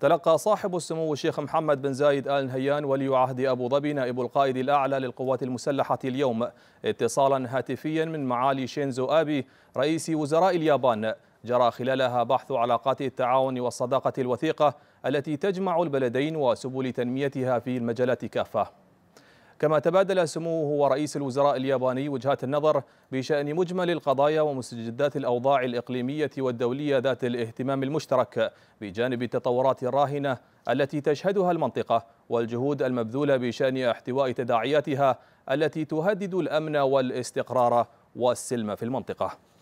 تلقى صاحب السمو الشيخ محمد بن زايد آل نهيان ولي عهد أبو ظبي نائب القائد الأعلى للقوات المسلحة اليوم اتصالا هاتفيا من معالي شينزو آبي رئيس وزراء اليابان جرى خلالها بحث علاقات التعاون والصداقة الوثيقة التي تجمع البلدين وسبل تنميتها في المجالات كافة كما تبادل سموه ورئيس الوزراء الياباني وجهات النظر بشأن مجمل القضايا ومستجدات الأوضاع الإقليمية والدولية ذات الاهتمام المشترك بجانب التطورات الراهنة التي تشهدها المنطقة والجهود المبذولة بشأن احتواء تداعياتها التي تهدد الأمن والاستقرار والسلم في المنطقة